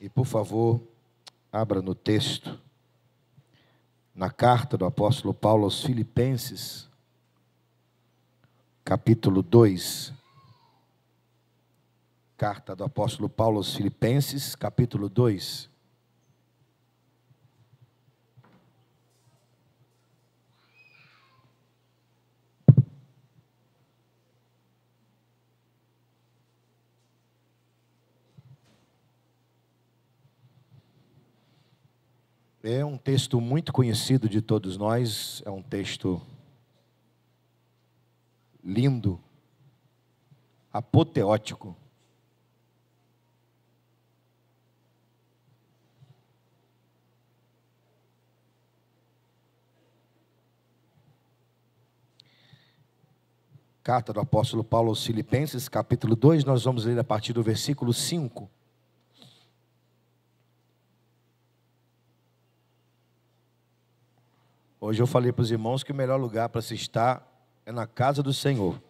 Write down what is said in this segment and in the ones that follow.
E por favor, abra no texto, na carta do apóstolo Paulo aos Filipenses, capítulo 2. Carta do apóstolo Paulo aos Filipenses, capítulo 2. É um texto muito conhecido de todos nós, é um texto lindo, apoteótico. Carta do apóstolo Paulo aos Filipenses, capítulo 2, nós vamos ler a partir do versículo 5. Hoje eu falei para os irmãos que o melhor lugar para se estar é na casa do Senhor.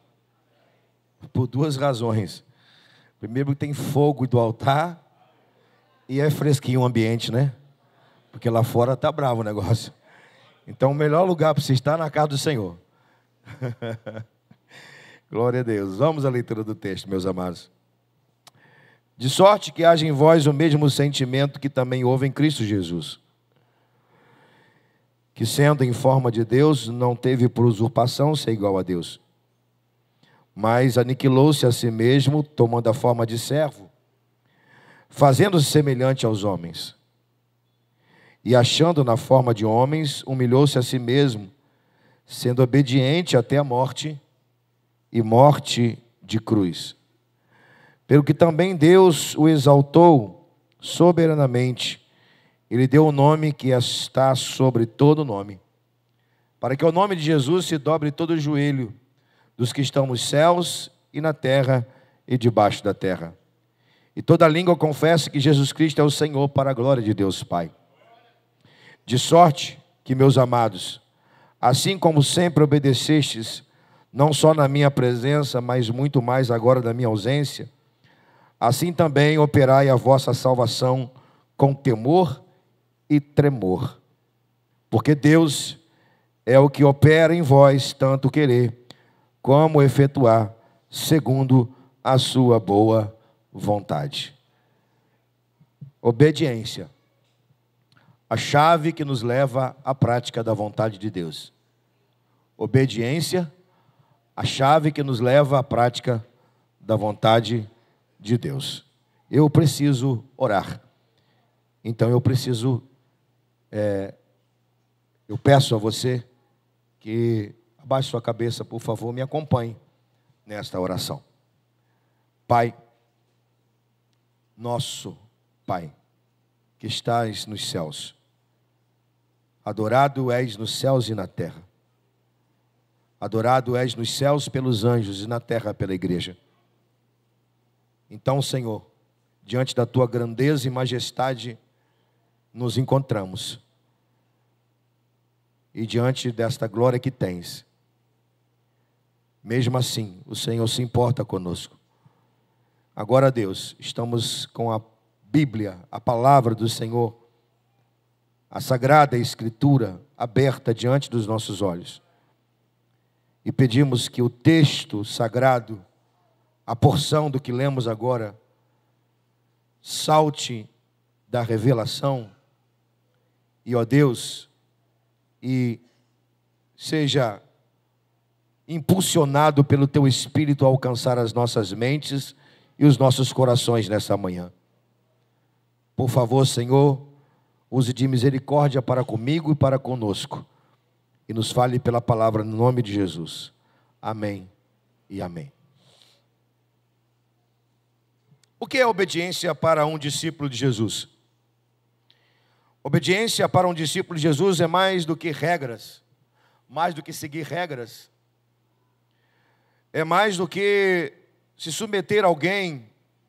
Por duas razões. Primeiro, tem fogo do altar e é fresquinho o ambiente, né? Porque lá fora tá bravo o negócio. Então, o melhor lugar para se estar é na casa do Senhor. Glória a Deus. Vamos à leitura do texto, meus amados. De sorte que haja em vós o mesmo sentimento que também houve em Cristo Jesus que sendo em forma de Deus, não teve por usurpação ser igual a Deus, mas aniquilou-se a si mesmo, tomando a forma de servo, fazendo-se semelhante aos homens. E achando na forma de homens, humilhou-se a si mesmo, sendo obediente até a morte e morte de cruz. Pelo que também Deus o exaltou soberanamente ele deu o nome que está sobre todo nome, para que o nome de Jesus se dobre todo o joelho dos que estão nos céus e na terra e debaixo da terra. E toda língua confesse que Jesus Cristo é o Senhor para a glória de Deus Pai. De sorte que, meus amados, assim como sempre obedecestes, não só na minha presença, mas muito mais agora na minha ausência, assim também operai a vossa salvação com temor e tremor. Porque Deus é o que opera em vós tanto querer como efetuar, segundo a sua boa vontade. Obediência. A chave que nos leva à prática da vontade de Deus. Obediência, a chave que nos leva à prática da vontade de Deus. Eu preciso orar. Então eu preciso é, eu peço a você que abaixe sua cabeça, por favor, me acompanhe nesta oração. Pai, nosso Pai, que estás nos céus, adorado és nos céus e na terra. Adorado és nos céus pelos anjos e na terra pela igreja. Então, Senhor, diante da tua grandeza e majestade, nos encontramos. E diante desta glória que tens, mesmo assim, o Senhor se importa conosco. Agora, Deus, estamos com a Bíblia, a palavra do Senhor, a sagrada Escritura aberta diante dos nossos olhos. E pedimos que o texto sagrado, a porção do que lemos agora, salte da revelação e ó Deus, e seja impulsionado pelo teu espírito a alcançar as nossas mentes e os nossos corações nessa manhã. Por favor, Senhor, use de misericórdia para comigo e para conosco. E nos fale pela palavra no nome de Jesus. Amém e amém. O que é obediência para um discípulo de Jesus? Obediência para um discípulo de Jesus é mais do que regras, mais do que seguir regras, é mais do que se submeter a alguém,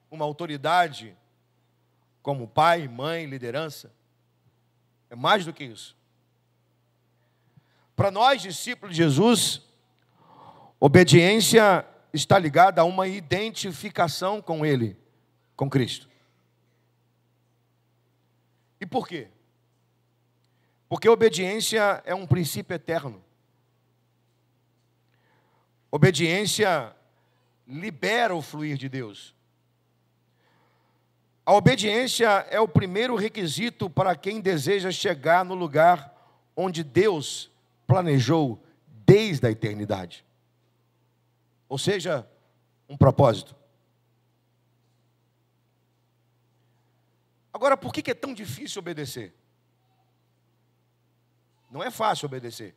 uma autoridade, como pai, mãe, liderança. É mais do que isso. Para nós, discípulos de Jesus, obediência está ligada a uma identificação com Ele, com Cristo. E por quê? Porque obediência é um princípio eterno. Obediência libera o fluir de Deus. A obediência é o primeiro requisito para quem deseja chegar no lugar onde Deus planejou desde a eternidade. Ou seja, um propósito. Agora, por que é tão difícil obedecer? Não é fácil obedecer.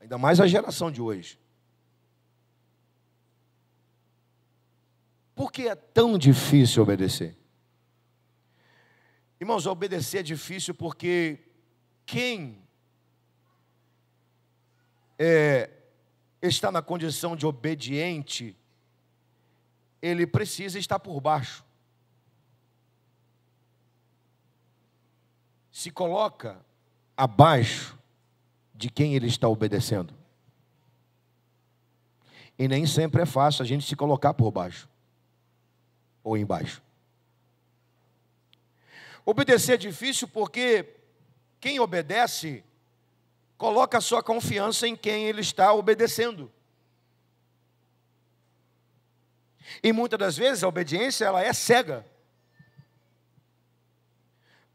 Ainda mais a geração de hoje. Por que é tão difícil obedecer? Irmãos, obedecer é difícil porque quem é, está na condição de obediente, ele precisa estar por baixo. Se coloca abaixo de quem ele está obedecendo. E nem sempre é fácil a gente se colocar por baixo ou embaixo. Obedecer é difícil porque quem obedece coloca sua confiança em quem ele está obedecendo. E muitas das vezes a obediência ela é cega.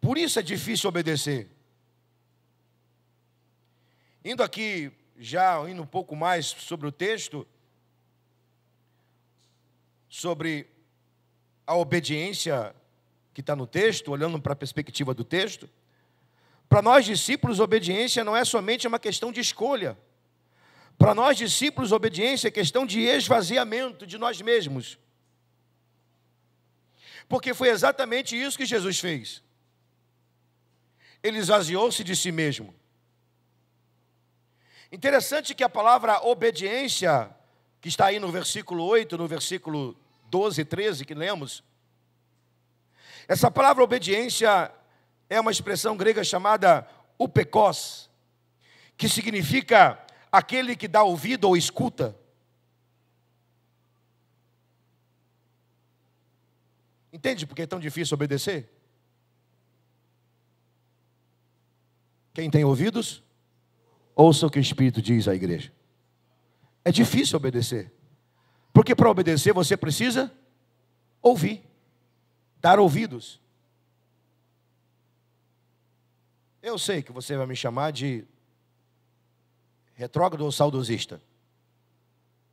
Por isso é difícil obedecer. Indo aqui, já indo um pouco mais sobre o texto, sobre a obediência que está no texto, olhando para a perspectiva do texto, para nós discípulos, obediência não é somente uma questão de escolha. Para nós discípulos, obediência é questão de esvaziamento de nós mesmos. Porque foi exatamente isso que Jesus fez. Ele esvaziou-se de si mesmo. Interessante que a palavra obediência, que está aí no versículo 8, no versículo 12, 13 que lemos, essa palavra obediência é uma expressão grega chamada upekos, que significa aquele que dá ouvido ou escuta. Entende porque é tão difícil obedecer? Quem tem ouvidos? Ouça o que o Espírito diz à igreja. É difícil obedecer. Porque para obedecer você precisa ouvir, dar ouvidos. Eu sei que você vai me chamar de retrógrado ou saudosista.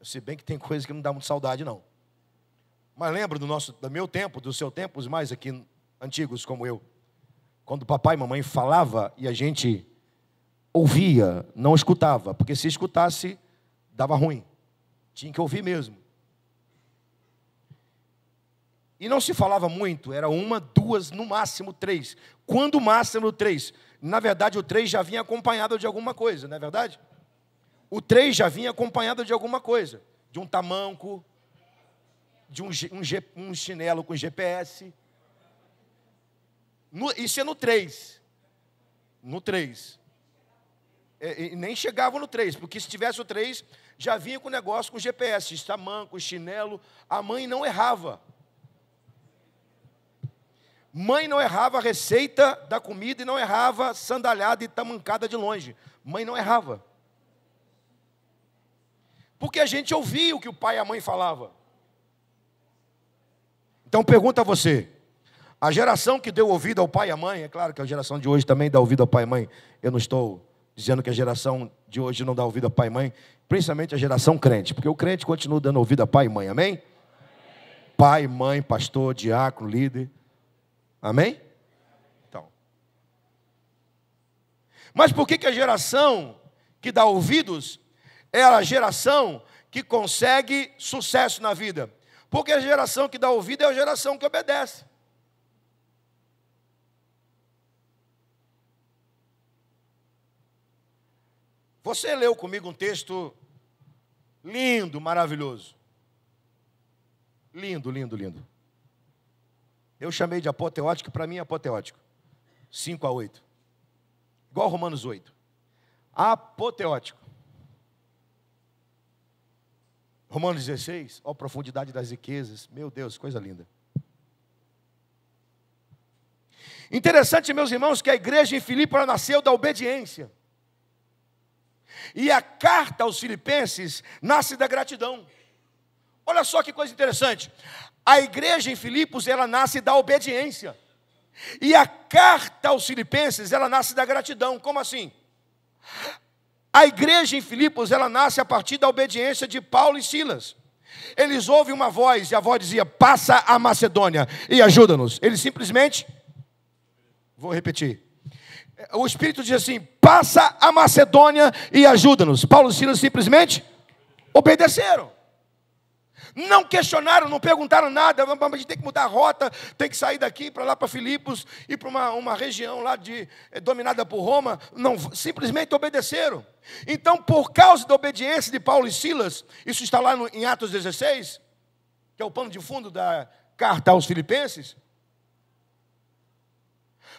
Se bem que tem coisa que não dá muito saudade, não. Mas lembro do nosso, do meu tempo, do seu tempo, os mais aqui antigos como eu. Quando papai e mamãe falava e a gente ouvia, não escutava, porque se escutasse, dava ruim. Tinha que ouvir mesmo. E não se falava muito, era uma, duas, no máximo três. Quando máximo três? Na verdade, o três já vinha acompanhado de alguma coisa, não é verdade? O três já vinha acompanhado de alguma coisa, de um tamanco, de um, um, um chinelo com GPS. No, isso é no três. No três. É, e nem chegavam no 3, porque se tivesse o 3, já vinha com o negócio com GPS, estamanco, chinelo. A mãe não errava. Mãe não errava a receita da comida e não errava sandalhada e tamancada de longe. Mãe não errava. Porque a gente ouvia o que o pai e a mãe falavam. Então pergunta a você, a geração que deu ouvido ao pai e à mãe, é claro que a geração de hoje também dá ouvido ao pai e à mãe, eu não estou dizendo que a geração de hoje não dá ouvido a pai e mãe, principalmente a geração crente, porque o crente continua dando ouvido a pai e mãe, amém? amém. Pai, mãe, pastor, diácono, líder, amém? Então. Mas por que, que a geração que dá ouvidos é a geração que consegue sucesso na vida? Porque a geração que dá ouvido é a geração que obedece. Você leu comigo um texto lindo, maravilhoso. Lindo, lindo, lindo. Eu chamei de apoteótico, para mim é apoteótico. 5 a 8. Igual Romanos 8. Apoteótico. Romanos 16, ó profundidade das riquezas. Meu Deus, coisa linda. Interessante, meus irmãos, que a igreja em Filipe nasceu da obediência. E a carta aos Filipenses nasce da gratidão. Olha só que coisa interessante. A igreja em Filipos, ela nasce da obediência. E a carta aos Filipenses, ela nasce da gratidão. Como assim? A igreja em Filipos, ela nasce a partir da obediência de Paulo e Silas. Eles ouvem uma voz e a voz dizia: Passa a Macedônia e ajuda-nos. Eles simplesmente, vou repetir, o Espírito diz assim: passa a Macedônia e ajuda-nos. Paulo e Silas simplesmente obedeceram. Não questionaram, não perguntaram nada. A gente tem que mudar a rota, tem que sair daqui para lá para Filipos e para uma, uma região lá de, eh, dominada por Roma. Não, simplesmente obedeceram. Então, por causa da obediência de Paulo e Silas, isso está lá no, em Atos 16, que é o pano de fundo da carta aos Filipenses.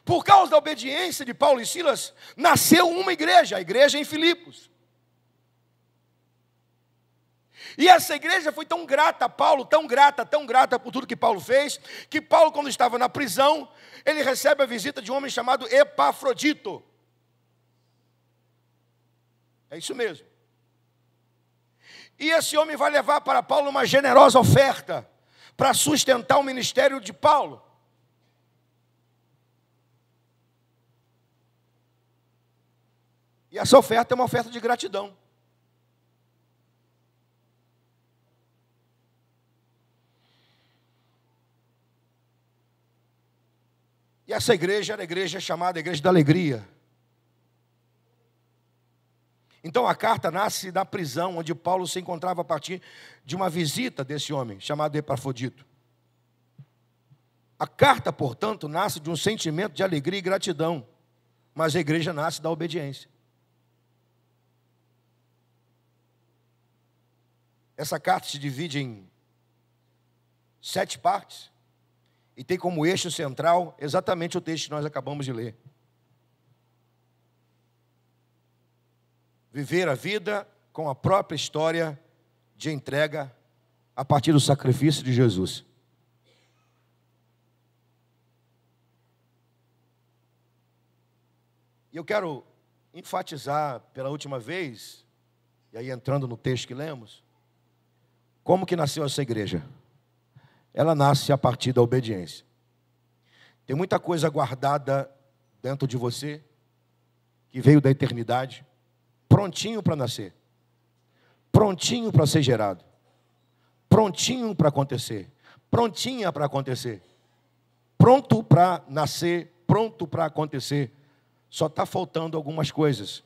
Por causa da obediência de Paulo e Silas, nasceu uma igreja, a igreja em Filipos. E essa igreja foi tão grata a Paulo, tão grata, tão grata por tudo que Paulo fez, que Paulo, quando estava na prisão, ele recebe a visita de um homem chamado Epafrodito. É isso mesmo. E esse homem vai levar para Paulo uma generosa oferta para sustentar o ministério de Paulo. E essa oferta é uma oferta de gratidão. E essa igreja era a igreja chamada Igreja da Alegria. Então a carta nasce da prisão onde Paulo se encontrava a partir de uma visita desse homem chamado Epafrodito. A carta, portanto, nasce de um sentimento de alegria e gratidão, mas a igreja nasce da obediência. Essa carta se divide em sete partes e tem como eixo central exatamente o texto que nós acabamos de ler. Viver a vida com a própria história de entrega a partir do sacrifício de Jesus. E eu quero enfatizar pela última vez, e aí entrando no texto que lemos, como que nasceu essa igreja? Ela nasce a partir da obediência. Tem muita coisa guardada dentro de você que veio da eternidade, prontinho para nascer, prontinho para ser gerado, prontinho para acontecer, prontinha para acontecer, pronto para nascer, pronto para acontecer. Só está faltando algumas coisas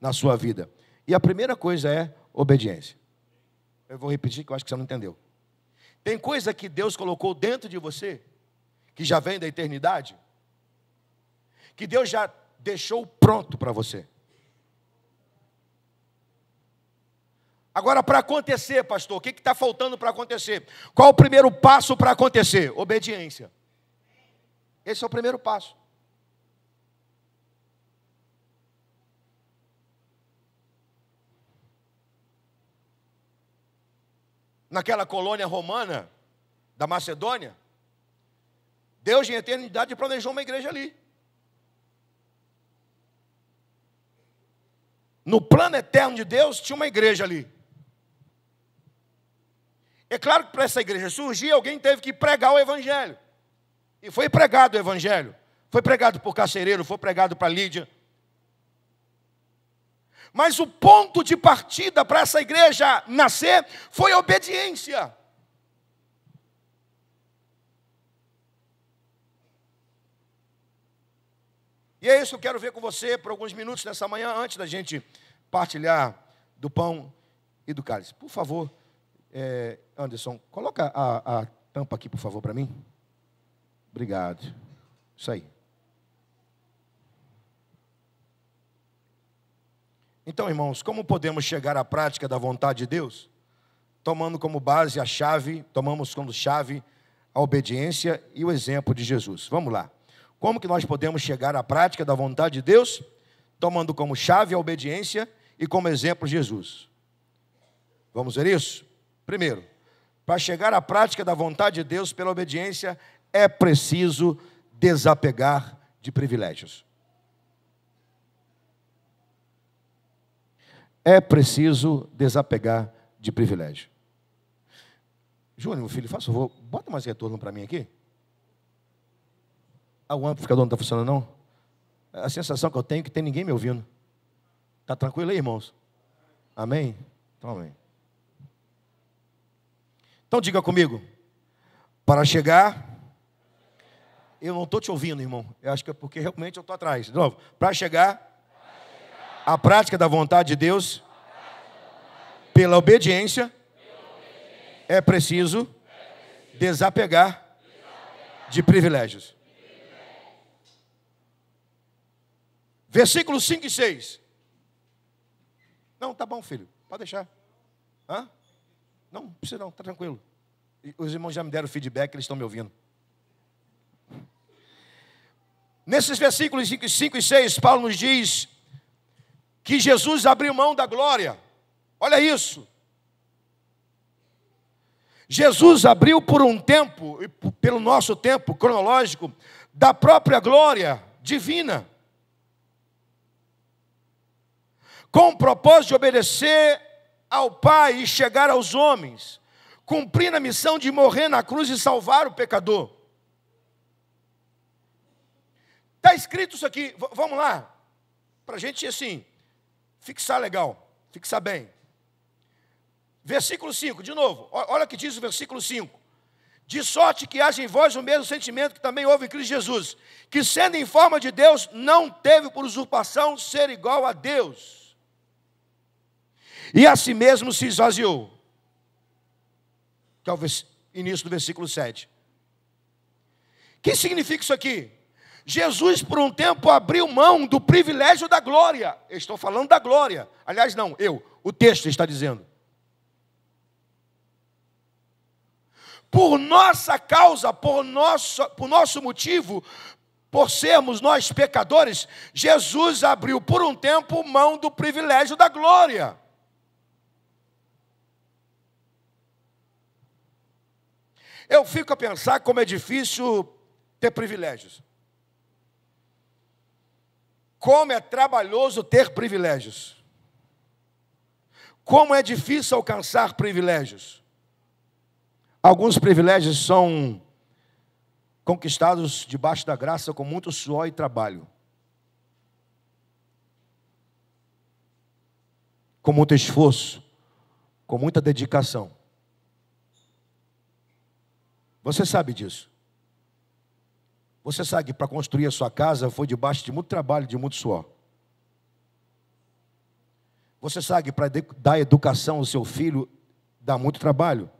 na sua vida. E a primeira coisa é obediência. Eu vou repetir que eu acho que você não entendeu. Tem coisa que Deus colocou dentro de você, que já vem da eternidade, que Deus já deixou pronto para você. Agora, para acontecer, pastor, o que está faltando para acontecer? Qual o primeiro passo para acontecer? Obediência. Esse é o primeiro passo. naquela colônia romana da Macedônia, Deus, em eternidade, planejou uma igreja ali. No plano eterno de Deus, tinha uma igreja ali. É claro que para essa igreja surgir, alguém teve que pregar o Evangelho. E foi pregado o Evangelho. Foi pregado por carcereiro, foi pregado para Lídia, mas o ponto de partida para essa igreja nascer foi a obediência. E é isso que eu quero ver com você por alguns minutos nessa manhã, antes da gente partilhar do pão e do cálice. Por favor, é, Anderson, coloca a, a tampa aqui, por favor, para mim. Obrigado. Isso aí. Então, irmãos, como podemos chegar à prática da vontade de Deus? Tomando como base a chave, tomamos como chave a obediência e o exemplo de Jesus. Vamos lá. Como que nós podemos chegar à prática da vontade de Deus? Tomando como chave a obediência e como exemplo Jesus. Vamos ver isso? Primeiro, para chegar à prática da vontade de Deus pela obediência, é preciso desapegar de privilégios. é preciso desapegar de privilégio. Júnior, meu filho, faça favor, bota mais retorno para mim aqui. Ah, o amplificador não está funcionando, não? A sensação que eu tenho é que tem ninguém me ouvindo. Está tranquilo aí, irmãos? Amém? Então, amém. Então, diga comigo. Para chegar. Eu não estou te ouvindo, irmão. Eu acho que é porque realmente eu estou atrás. De novo, para chegar a prática da vontade de Deus, pela obediência, é preciso desapegar de privilégios. Versículos 5 e 6. Não, tá bom, filho, pode deixar. Hã? Não, precisa não, tá tranquilo. Os irmãos já me deram feedback, eles estão me ouvindo. Nesses versículos 5 e 6, Paulo nos diz que Jesus abriu mão da glória. Olha isso. Jesus abriu por um tempo, pelo nosso tempo cronológico, da própria glória divina, com o propósito de obedecer ao Pai e chegar aos homens, cumprindo a missão de morrer na cruz e salvar o pecador. Está escrito isso aqui, vamos lá, para a gente assim, Fixar legal, fixar bem. Versículo 5, de novo, olha o que diz o versículo 5. De sorte que haja em vós o mesmo sentimento que também houve em Cristo Jesus, que sendo em forma de Deus, não teve por usurpação ser igual a Deus. E a si mesmo se esvaziou. Que é o início do versículo 7. O que significa isso aqui? Jesus, por um tempo, abriu mão do privilégio da glória. Eu estou falando da glória. Aliás, não, eu. O texto está dizendo. Por nossa causa, por nosso, por nosso motivo, por sermos nós pecadores, Jesus abriu por um tempo mão do privilégio da glória. Eu fico a pensar como é difícil ter privilégios. Como é trabalhoso ter privilégios. Como é difícil alcançar privilégios. Alguns privilégios são conquistados debaixo da graça com muito suor e trabalho. Com muito esforço, com muita dedicação. Você sabe disso. Você sabe que para construir a sua casa foi debaixo de muito trabalho, de muito suor. Você sabe que para dar educação ao seu filho dá muito trabalho.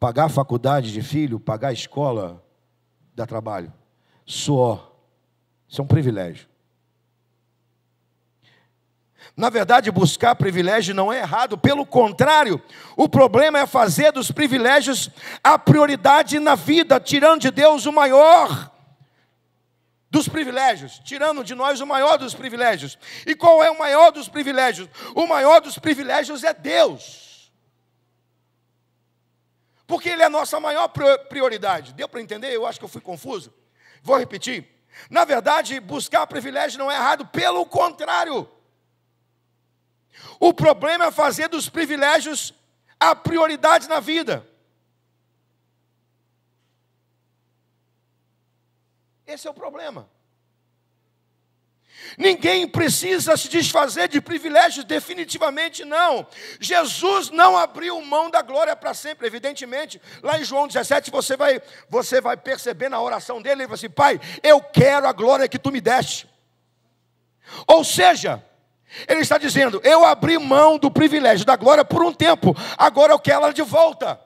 Pagar a faculdade de filho, pagar a escola, dá trabalho. Suor. Isso é um privilégio. Na verdade, buscar privilégio não é errado, pelo contrário, o problema é fazer dos privilégios a prioridade na vida, tirando de Deus o maior dos privilégios, tirando de nós o maior dos privilégios. E qual é o maior dos privilégios? O maior dos privilégios é Deus. Porque Ele é a nossa maior prioridade. Deu para entender? Eu acho que eu fui confuso. Vou repetir. Na verdade, buscar privilégio não é errado, pelo contrário. O problema é fazer dos privilégios a prioridade na vida. Esse é o problema. Ninguém precisa se desfazer de privilégios, definitivamente não. Jesus não abriu mão da glória para sempre, evidentemente. Lá em João 17, você vai, você vai perceber na oração dele, ele fala assim: Pai, eu quero a glória que tu me deste. Ou seja, ele está dizendo: eu abri mão do privilégio da glória por um tempo, agora eu quero ela de volta.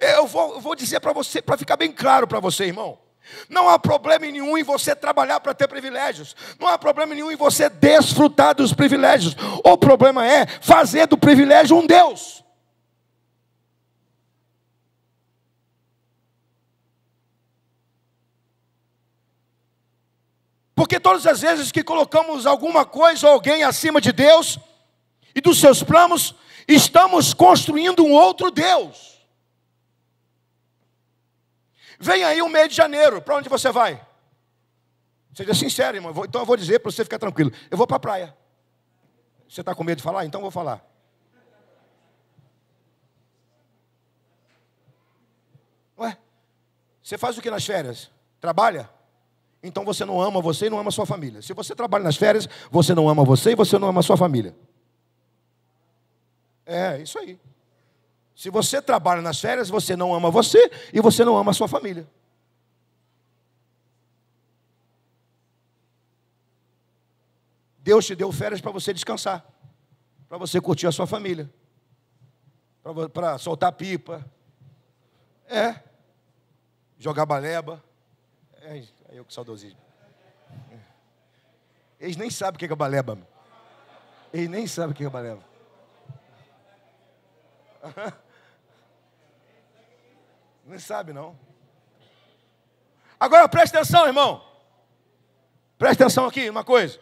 Eu vou, vou dizer para você, para ficar bem claro para você, irmão. Não há problema nenhum em você trabalhar para ter privilégios. Não há problema nenhum em você desfrutar dos privilégios. O problema é fazer do privilégio um Deus. Porque todas as vezes que colocamos alguma coisa ou alguém acima de Deus e dos seus planos, estamos construindo um outro Deus. Vem aí o mês de janeiro, para onde você vai? Seja sincero, irmão. Então eu vou dizer para você ficar tranquilo. Eu vou para a praia. Você está com medo de falar? Então eu vou falar. Ué? Você faz o que nas férias? Trabalha? então você não ama você e não ama sua família. Se você trabalha nas férias, você não ama você e você não ama sua família. É, isso aí. Se você trabalha nas férias, você não ama você e você não ama sua família. Deus te deu férias para você descansar, para você curtir a sua família, para soltar pipa, é, jogar baleba. É, eu que saudosismo. Eles nem sabem o que é baleba. Eles nem sabem o que é baleba. Não sabe, não. Agora presta atenção, irmão. Presta atenção aqui, uma coisa.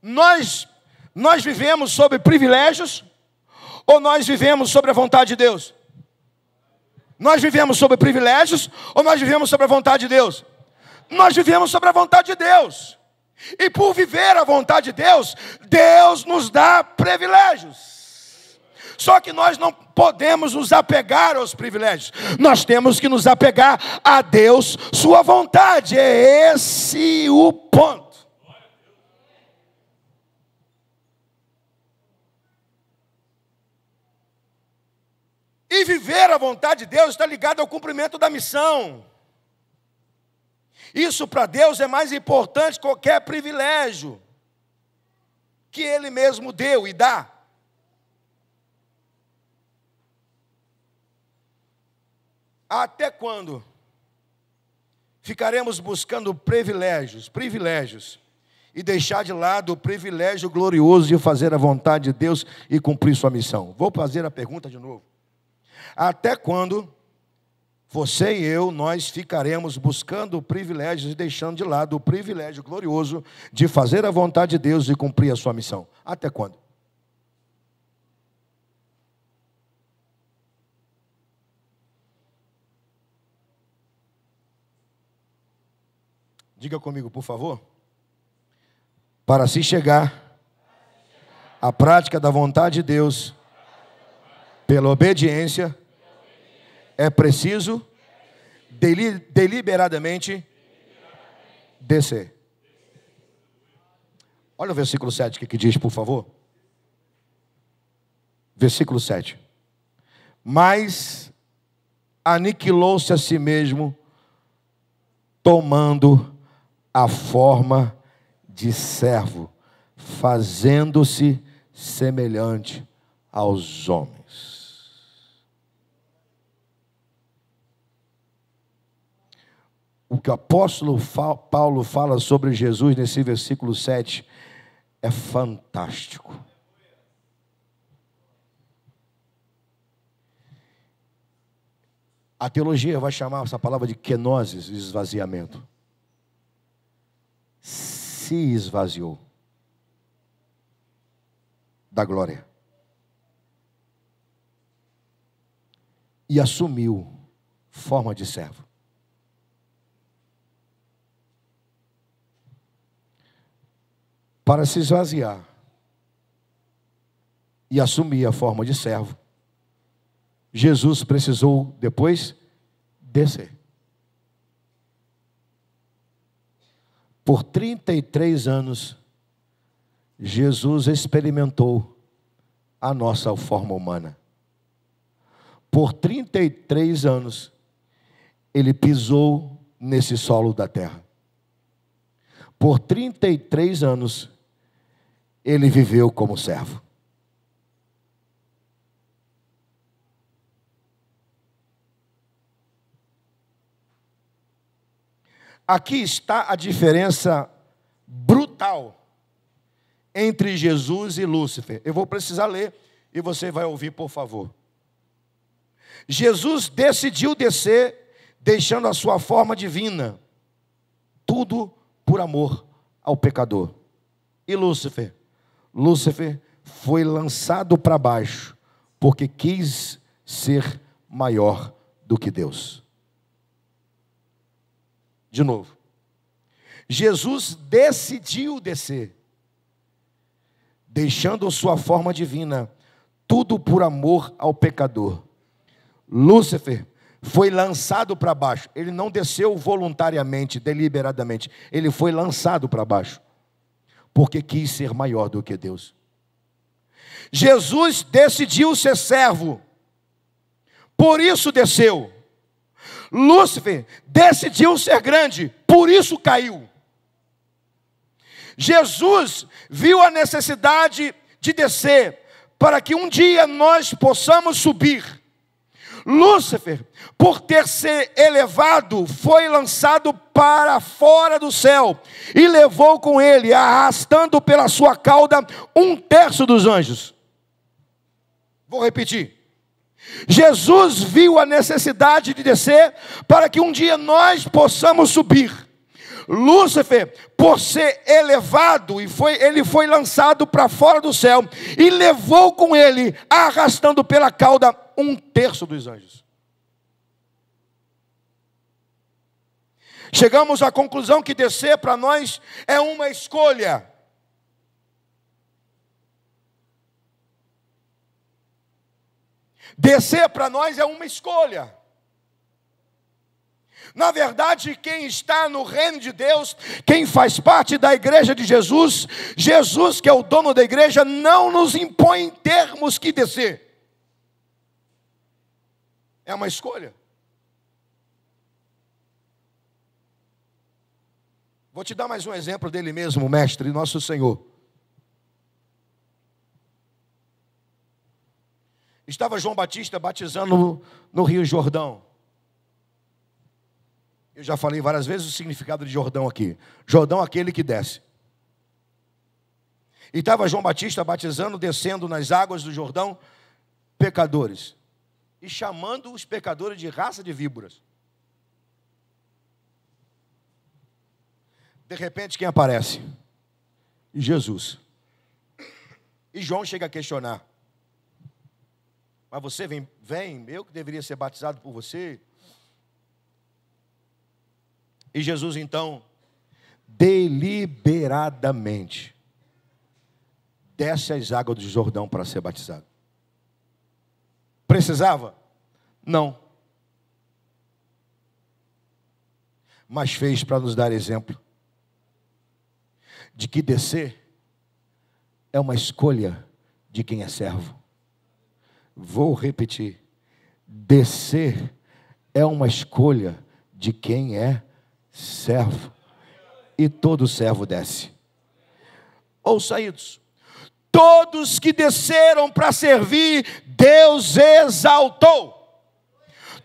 Nós, nós vivemos sobre privilégios ou nós vivemos sobre a vontade de Deus? Nós vivemos sobre privilégios ou nós vivemos sobre a vontade de Deus? Nós vivemos sobre a vontade de Deus. E por viver a vontade de Deus, Deus nos dá privilégios. Só que nós não podemos nos apegar aos privilégios. Nós temos que nos apegar a Deus, Sua vontade. É esse o ponto. E viver a vontade de Deus está ligado ao cumprimento da missão. Isso para Deus é mais importante que qualquer privilégio que Ele mesmo deu e dá. Até quando ficaremos buscando privilégios, privilégios, e deixar de lado o privilégio glorioso de fazer a vontade de Deus e cumprir sua missão? Vou fazer a pergunta de novo. Até quando você e eu, nós ficaremos buscando privilégios e deixando de lado o privilégio glorioso de fazer a vontade de Deus e cumprir a sua missão? Até quando? Diga comigo, por favor. Para se chegar à prática da vontade de Deus, pela obediência é preciso deli deliberadamente descer. Olha o versículo 7 que, que diz, por favor. Versículo 7. Mas aniquilou-se a si mesmo, tomando a forma de servo, fazendo-se semelhante aos homens. o que o apóstolo Paulo fala sobre Jesus nesse versículo 7 é fantástico. A teologia vai chamar essa palavra de kenosis, esvaziamento. Se esvaziou da glória. E assumiu forma de servo. para se esvaziar e assumir a forma de servo, Jesus precisou depois descer. Por 33 anos, Jesus experimentou a nossa forma humana. Por 33 anos, ele pisou nesse solo da terra. Por 33 anos, ele viveu como servo. Aqui está a diferença brutal entre Jesus e Lúcifer. Eu vou precisar ler e você vai ouvir, por favor. Jesus decidiu descer, deixando a sua forma divina, tudo por amor ao pecador. E Lúcifer Lúcifer foi lançado para baixo porque quis ser maior do que Deus. De novo, Jesus decidiu descer, deixando sua forma divina, tudo por amor ao pecador. Lúcifer foi lançado para baixo, ele não desceu voluntariamente, deliberadamente, ele foi lançado para baixo porque quis ser maior do que Deus. Jesus decidiu ser servo, por isso desceu. Lúcifer decidiu ser grande, por isso caiu. Jesus viu a necessidade de descer, para que um dia nós possamos subir. Lúcifer, por ter se elevado, foi lançado para fora do céu e levou com ele, arrastando pela sua cauda um terço dos anjos. Vou repetir. Jesus viu a necessidade de descer para que um dia nós possamos subir. Lúcifer, por ser elevado, e foi, ele foi lançado para fora do céu, e levou com ele, arrastando pela cauda, um terço dos anjos. Chegamos à conclusão que descer para nós é uma escolha. Descer para nós é uma escolha. Na verdade, quem está no reino de Deus, quem faz parte da igreja de Jesus, Jesus, que é o dono da igreja, não nos impõe termos que descer. É uma escolha. Vou te dar mais um exemplo dele mesmo, mestre, nosso Senhor. Estava João Batista batizando no, Rio Jordão. Eu já falei várias vezes o significado de Jordão aqui. Jordão aquele que desce. E estava João Batista batizando, descendo nas águas do Jordão, pecadores. E chamando os pecadores de raça de víboras. De repente, quem aparece? Jesus. E João chega a questionar. Mas você vem, vem, eu que deveria ser batizado por você. E Jesus então, deliberadamente, desce as águas do Jordão para ser batizado. Precisava? Não. Mas fez para nos dar exemplo de que descer é uma escolha de quem é servo. Vou repetir: descer é uma escolha de quem é servo. E todo servo desce. Ou saídos. Todos que desceram para servir, Deus exaltou.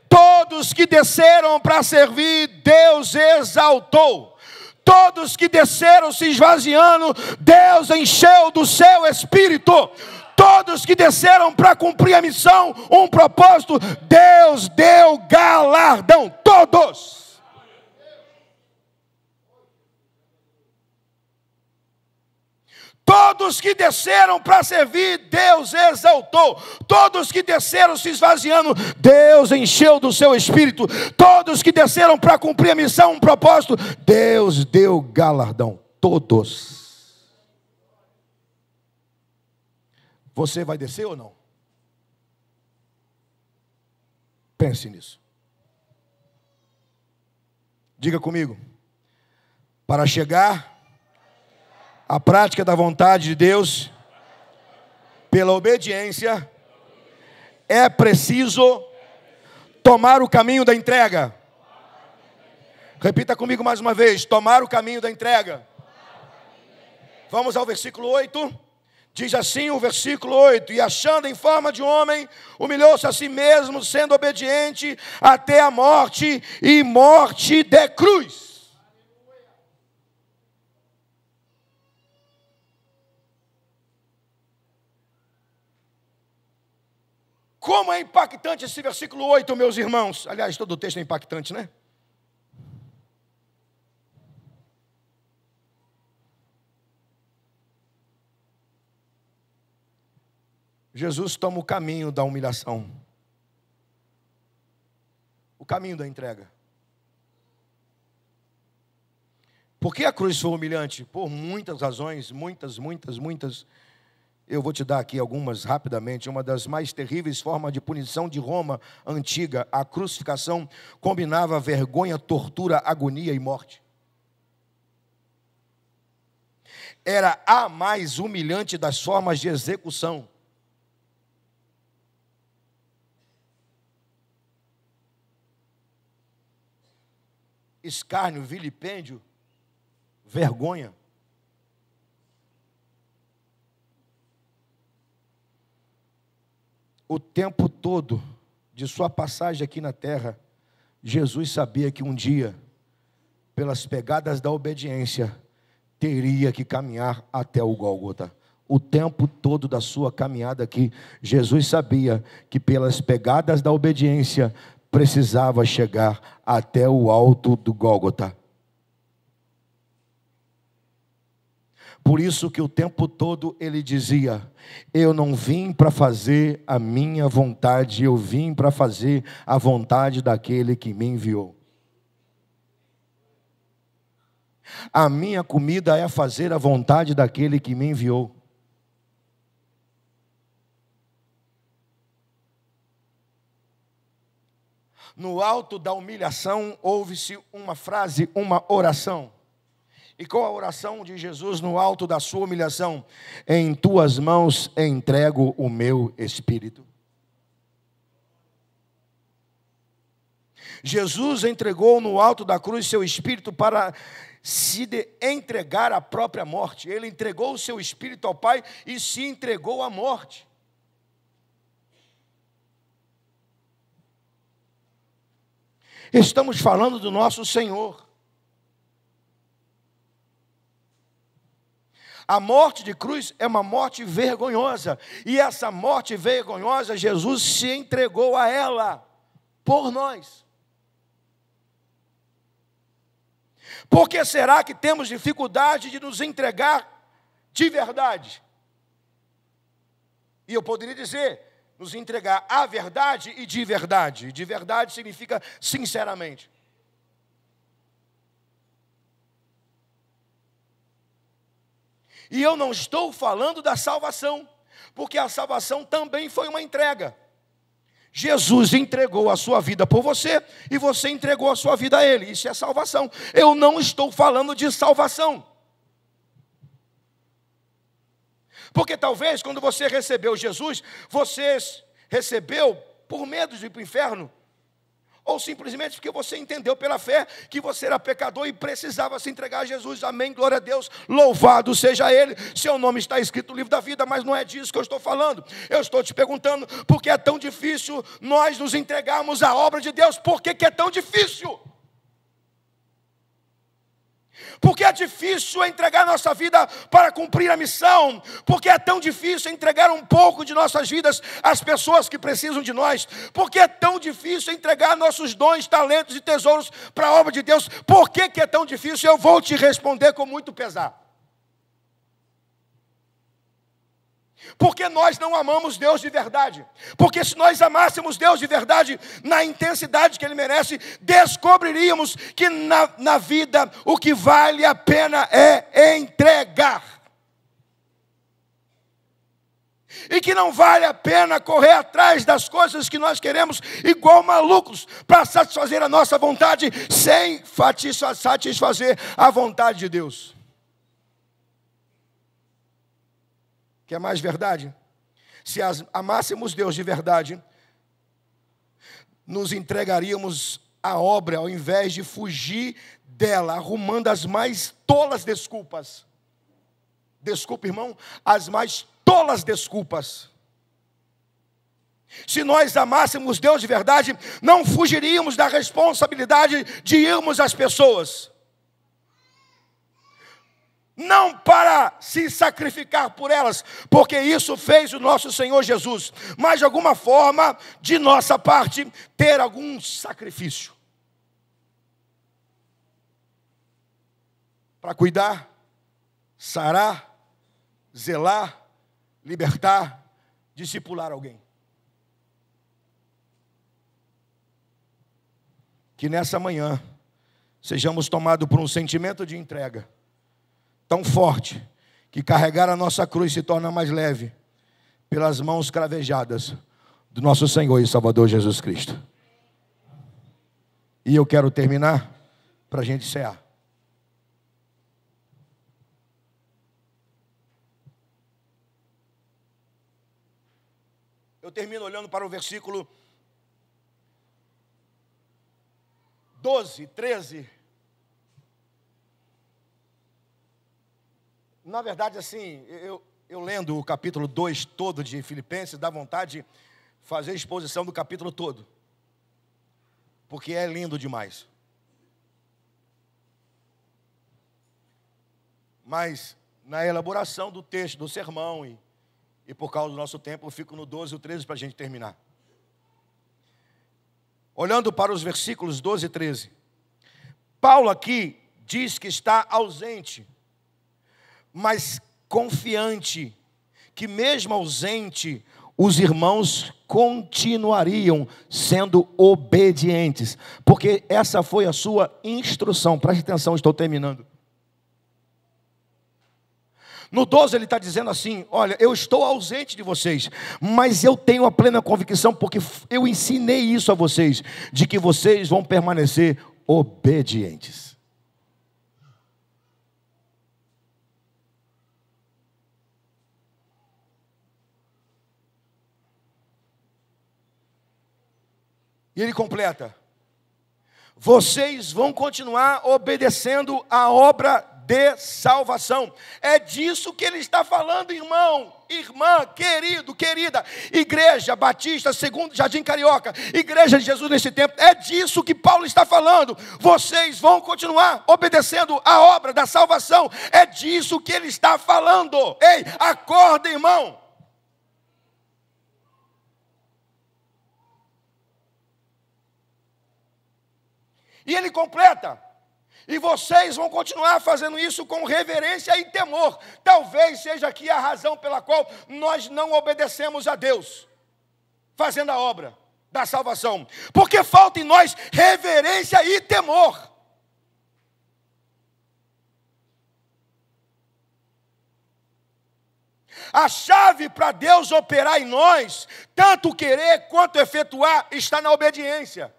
Todos que desceram para servir, Deus exaltou Todos que desceram se esvaziando, Deus encheu do seu espírito. Todos que desceram para cumprir a missão, um propósito, Deus deu galardão. Todos. Todos que desceram para servir, Deus exaltou. Todos que desceram se esvaziando, Deus encheu do seu espírito. Todos que desceram para cumprir a missão, um propósito, Deus deu galardão. Todos. Você vai descer ou não? Pense nisso. Diga comigo. Para chegar a prática da vontade de Deus pela obediência, é preciso tomar o caminho da entrega. Repita comigo mais uma vez: tomar o caminho da entrega. Vamos ao versículo 8. Diz assim o versículo 8: E achando em forma de homem, humilhou-se a si mesmo, sendo obediente até a morte e morte de cruz. Como é impactante esse versículo 8, meus irmãos. Aliás, todo o texto é impactante, né? Jesus toma o caminho da humilhação, o caminho da entrega. Por que a cruz foi humilhante? Por muitas razões, muitas, muitas, muitas. Eu vou te dar aqui algumas rapidamente. Uma das mais terríveis formas de punição de Roma antiga, a crucificação, combinava vergonha, tortura, agonia e morte. Era a mais humilhante das formas de execução. Escárnio, vilipêndio, vergonha. o tempo todo de sua passagem aqui na terra, Jesus sabia que um dia, pelas pegadas da obediência, teria que caminhar até o Gólgota. O tempo todo da sua caminhada aqui, Jesus sabia que pelas pegadas da obediência precisava chegar até o alto do Gólgota. Por isso que o tempo todo ele dizia: Eu não vim para fazer a minha vontade, eu vim para fazer a vontade daquele que me enviou. A minha comida é fazer a vontade daquele que me enviou. No alto da humilhação, ouve-se uma frase, uma oração. E com a oração de Jesus no alto da sua humilhação, em tuas mãos entrego o meu espírito. Jesus entregou no alto da cruz seu espírito para se entregar à própria morte. Ele entregou o seu espírito ao Pai e se entregou à morte. Estamos falando do nosso Senhor. A morte de cruz é uma morte vergonhosa, e essa morte vergonhosa, Jesus se entregou a ela por nós. Por que será que temos dificuldade de nos entregar de verdade? E eu poderia dizer, nos entregar à verdade e de verdade. De verdade significa sinceramente. E eu não estou falando da salvação, porque a salvação também foi uma entrega. Jesus entregou a sua vida por você e você entregou a sua vida a Ele. Isso é salvação. Eu não estou falando de salvação. Porque talvez quando você recebeu Jesus, você recebeu por medo de ir para o inferno ou simplesmente porque você entendeu pela fé que você era pecador e precisava se entregar a Jesus. Amém, glória a Deus, louvado seja Ele. Seu nome está escrito no livro da vida, mas não é disso que eu estou falando. Eu estou te perguntando por que é tão difícil nós nos entregarmos à obra de Deus, por que, que é tão difícil? porque é difícil entregar nossa vida para cumprir a missão, porque é tão difícil entregar um pouco de nossas vidas às pessoas que precisam de nós, porque é tão difícil entregar nossos dons, talentos e tesouros para a obra de Deus, por que, que é tão difícil? Eu vou te responder com muito pesar. Porque nós não amamos Deus de verdade. Porque se nós amássemos Deus de verdade, na intensidade que Ele merece, descobriríamos que na, na vida o que vale a pena é entregar. E que não vale a pena correr atrás das coisas que nós queremos, igual malucos, para satisfazer a nossa vontade, sem satisfazer a vontade de Deus. Quer é mais verdade? Se as, amássemos Deus de verdade, nos entregaríamos à obra ao invés de fugir dela, arrumando as mais tolas desculpas. Desculpa, irmão, as mais tolas desculpas. Se nós amássemos Deus de verdade, não fugiríamos da responsabilidade de irmos às pessoas não para se sacrificar por elas, porque isso fez o nosso Senhor Jesus, mas de alguma forma, de nossa parte, ter algum sacrifício. Para cuidar, sarar, zelar, libertar, discipular alguém. Que nessa manhã sejamos tomados por um sentimento de entrega tão forte que carregar a nossa cruz se torna mais leve pelas mãos cravejadas do nosso Senhor e Salvador Jesus Cristo. E eu quero terminar para a gente cear. Eu termino olhando para o versículo 12, 13 Na verdade, assim, eu, eu lendo o capítulo 2 todo de Filipenses, dá vontade de fazer exposição do capítulo todo. Porque é lindo demais. Mas na elaboração do texto, do sermão, e, e por causa do nosso tempo, eu fico no 12 e o 13 para a gente terminar. Olhando para os versículos 12 e 13, Paulo aqui diz que está ausente mas confiante que, mesmo ausente, os irmãos continuariam sendo obedientes, porque essa foi a sua instrução. Preste atenção, estou terminando. No 12 ele está dizendo assim: Olha, eu estou ausente de vocês, mas eu tenho a plena convicção, porque eu ensinei isso a vocês, de que vocês vão permanecer obedientes. E ele completa: Vocês vão continuar obedecendo a obra de salvação. É disso que ele está falando, irmão, irmã, querido, querida, igreja batista, segundo Jardim Carioca, igreja de Jesus nesse tempo. É disso que Paulo está falando. Vocês vão continuar obedecendo a obra da salvação. É disso que ele está falando. Ei, acorda, irmão. E ele completa: e vocês vão continuar fazendo isso com reverência e temor. Talvez seja aqui a razão pela qual nós não obedecemos a Deus, fazendo a obra da salvação, porque falta em nós reverência e temor. A chave para Deus operar em nós, tanto querer quanto efetuar, está na obediência.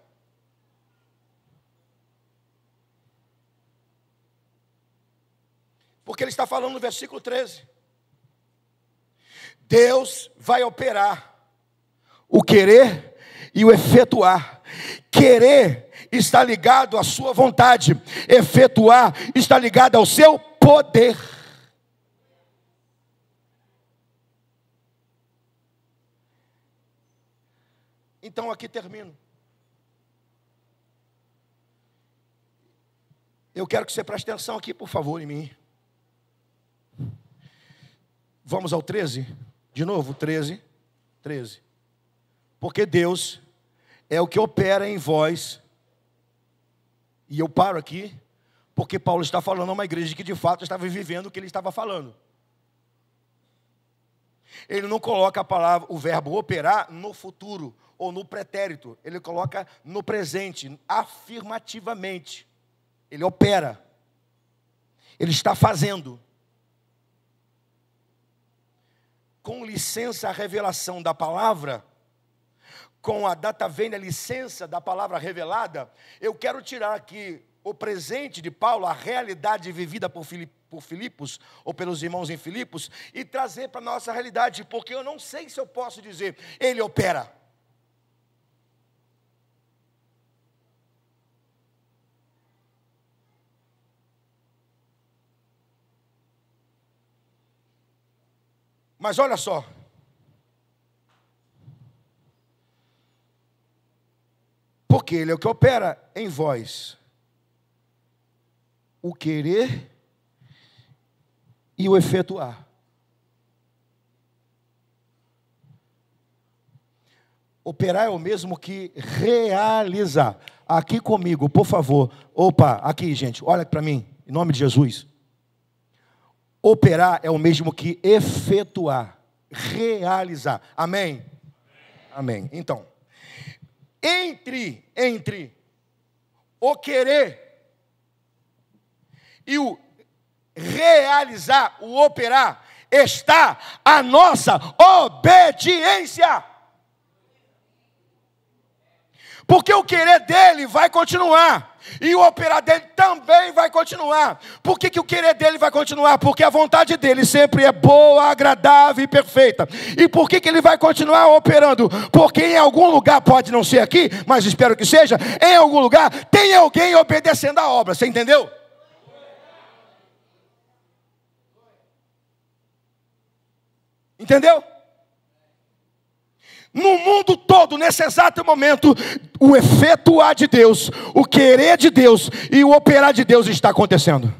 Porque ele está falando no versículo 13. Deus vai operar o querer e o efetuar. Querer está ligado à sua vontade, efetuar está ligado ao seu poder. Então aqui termino. Eu quero que você preste atenção aqui, por favor, em mim. Vamos ao 13? De novo, 13. 13. Porque Deus é o que opera em vós. E eu paro aqui, porque Paulo está falando a uma igreja que de fato estava vivendo o que ele estava falando. Ele não coloca a palavra, o verbo operar no futuro ou no pretérito. Ele coloca no presente, afirmativamente. Ele opera. Ele está fazendo. com licença a revelação da palavra, com a data vênia licença da palavra revelada, eu quero tirar aqui o presente de Paulo, a realidade vivida por, por Filipos, ou pelos irmãos em Filipos, e trazer para a nossa realidade, porque eu não sei se eu posso dizer, ele opera. Mas olha só. Porque Ele é o que opera em vós o querer e o efetuar. Operar é o mesmo que realizar. Aqui comigo, por favor. Opa, aqui, gente, olha para mim, em nome de Jesus. Operar é o mesmo que efetuar, realizar. Amém? Amém. Amém. Então, entre, entre o querer e o realizar, o operar, está a nossa obediência. Porque o querer dele vai continuar. E o operar dele também vai continuar. Por que, que o querer dele vai continuar? Porque a vontade dele sempre é boa, agradável e perfeita. E por que, que ele vai continuar operando? Porque em algum lugar, pode não ser aqui, mas espero que seja, em algum lugar tem alguém obedecendo a obra. Você entendeu? Entendeu? No mundo todo, nesse exato momento, o efetuar de Deus, o querer de Deus e o operar de Deus está acontecendo.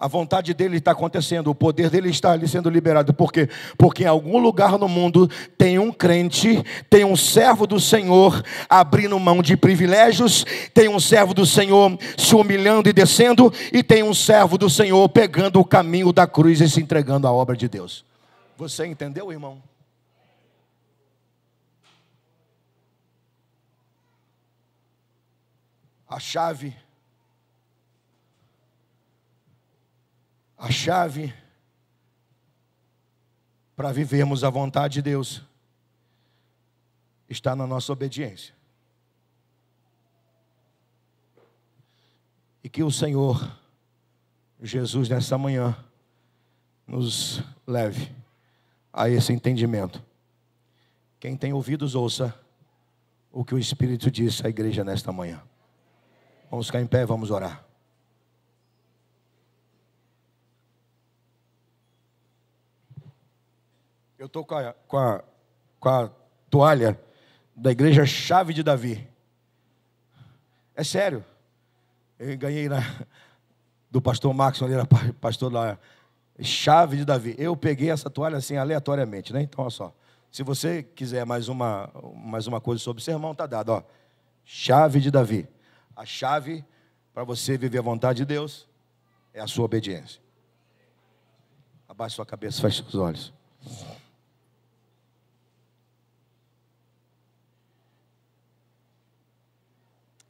A vontade dele está acontecendo, o poder dele está ali sendo liberado. Por quê? Porque em algum lugar no mundo tem um crente, tem um servo do Senhor abrindo mão de privilégios, tem um servo do Senhor se humilhando e descendo, e tem um servo do Senhor pegando o caminho da cruz e se entregando à obra de Deus. Você entendeu, irmão? A chave. A chave para vivermos a vontade de Deus está na nossa obediência. E que o Senhor Jesus nessa manhã nos leve a esse entendimento. Quem tem ouvidos, ouça o que o Espírito disse à igreja nesta manhã. Vamos ficar em pé, vamos orar. Eu estou com, com, com a, toalha da igreja Chave de Davi. É sério. Eu ganhei na, do pastor Max, ele era pastor da Chave de Davi. Eu peguei essa toalha assim aleatoriamente, né? Então, olha só. Se você quiser mais uma, mais uma coisa sobre o sermão, está dado, ó. Chave de Davi. A chave para você viver a vontade de Deus é a sua obediência. Abaixe sua cabeça, feche seus olhos.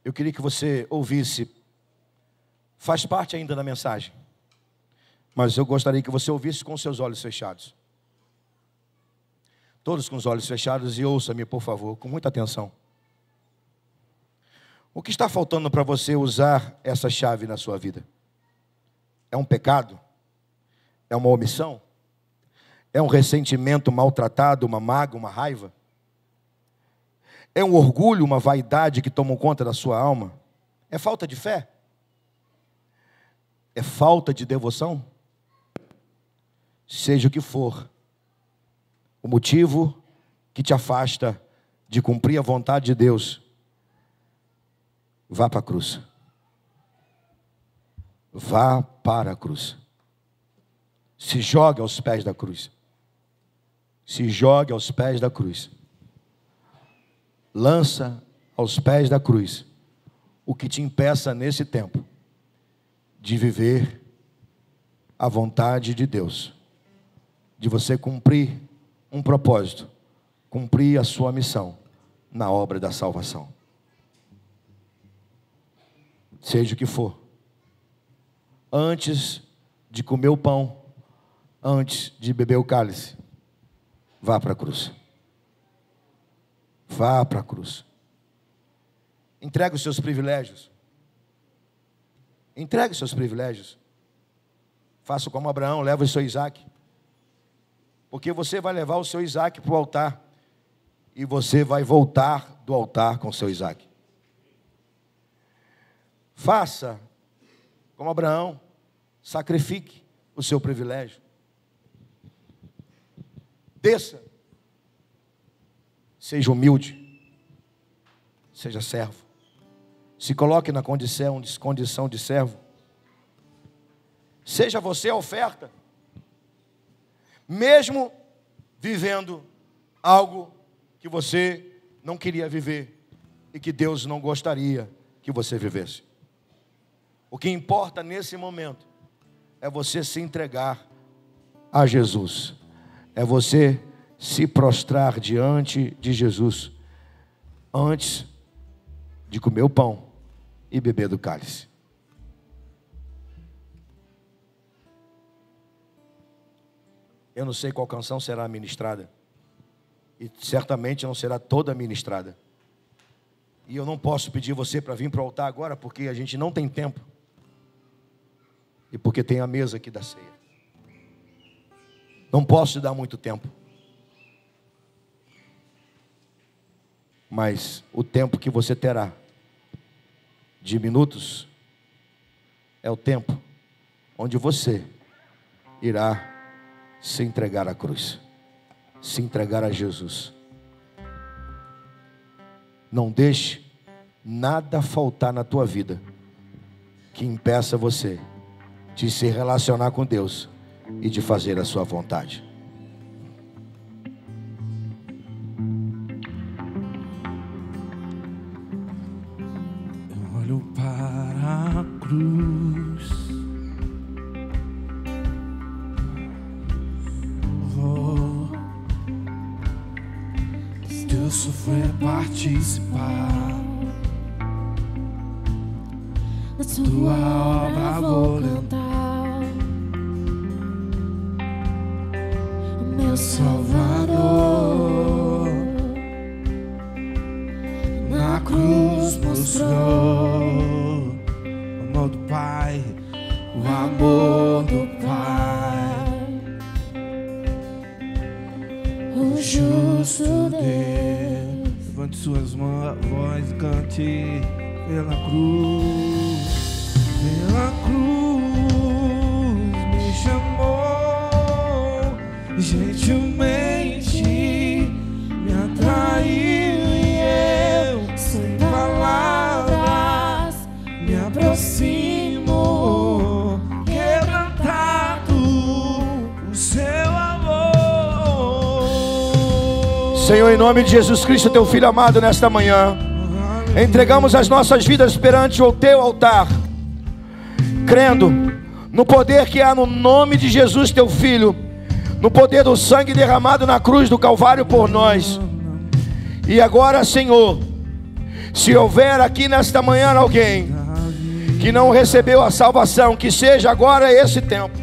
Eu queria que você ouvisse. Faz parte ainda da mensagem. Mas eu gostaria que você ouvisse com seus olhos fechados. Todos com os olhos fechados e ouça-me, por favor, com muita atenção. O que está faltando para você usar essa chave na sua vida? É um pecado? É uma omissão? É um ressentimento maltratado, uma mágoa, uma raiva? É um orgulho, uma vaidade que tomam conta da sua alma? É falta de fé? É falta de devoção? seja o que for, o motivo que te afasta de cumprir a vontade de Deus, vá para a cruz. Vá para a cruz. Se jogue aos pés da cruz. Se jogue aos pés da cruz. Lança aos pés da cruz o que te impeça nesse tempo de viver a vontade de Deus de você cumprir um propósito, cumprir a sua missão na obra da salvação. Seja o que for. Antes de comer o pão, antes de beber o cálice, vá para a cruz. Vá para a cruz. Entregue os seus privilégios. Entregue os seus privilégios. Faça como Abraão, leva o seu Isaac. Porque você vai levar o seu Isaac para o altar. E você vai voltar do altar com o seu Isaac. Faça como Abraão, sacrifique o seu privilégio. Desça. Seja humilde. Seja servo. Se coloque na condição, condição de servo. Seja você a oferta mesmo vivendo algo que você não queria viver e que Deus não gostaria que você vivesse. O que importa nesse momento é você se entregar a Jesus, é você se prostrar diante de Jesus antes de comer o pão e beber do cálice. Eu não sei qual canção será ministrada. E certamente não será toda ministrada. E eu não posso pedir você para vir para o altar agora, porque a gente não tem tempo. E porque tem a mesa aqui da ceia. Não posso te dar muito tempo. Mas o tempo que você terá de minutos é o tempo onde você irá se entregar à cruz, se entregar a Jesus. Não deixe nada faltar na tua vida que impeça você de se relacionar com Deus e de fazer a sua vontade. nome de Jesus Cristo, teu filho amado, nesta manhã, entregamos as nossas vidas perante o teu altar, crendo no poder que há no nome de Jesus, teu filho, no poder do sangue derramado na cruz do Calvário por nós. E agora, Senhor, se houver aqui nesta manhã alguém que não recebeu a salvação, que seja agora esse tempo.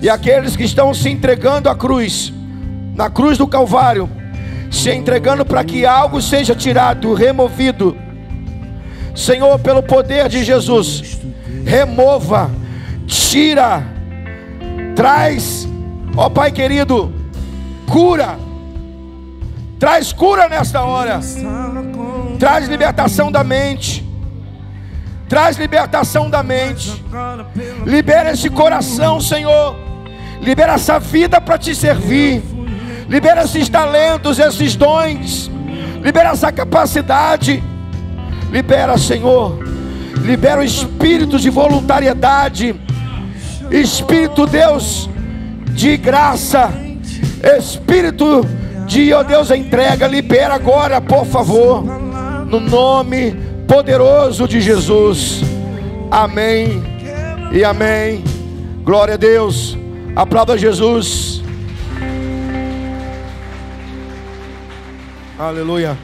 E aqueles que estão se entregando à cruz, na cruz do Calvário, se entregando para que algo seja tirado, removido. Senhor, pelo poder de Jesus, remova, tira, traz, ó Pai querido, cura, traz cura nesta hora, traz libertação da mente, traz libertação da mente, libera esse coração, Senhor, libera essa vida para te servir libera esses talentos, esses dons, libera essa capacidade, libera, Senhor, libera o espírito de voluntariedade, espírito, Deus, de graça, espírito de, ó Deus, entrega, libera agora, por favor, no nome poderoso de Jesus, amém e amém, glória a Deus, aplauda Jesus. Aleluia.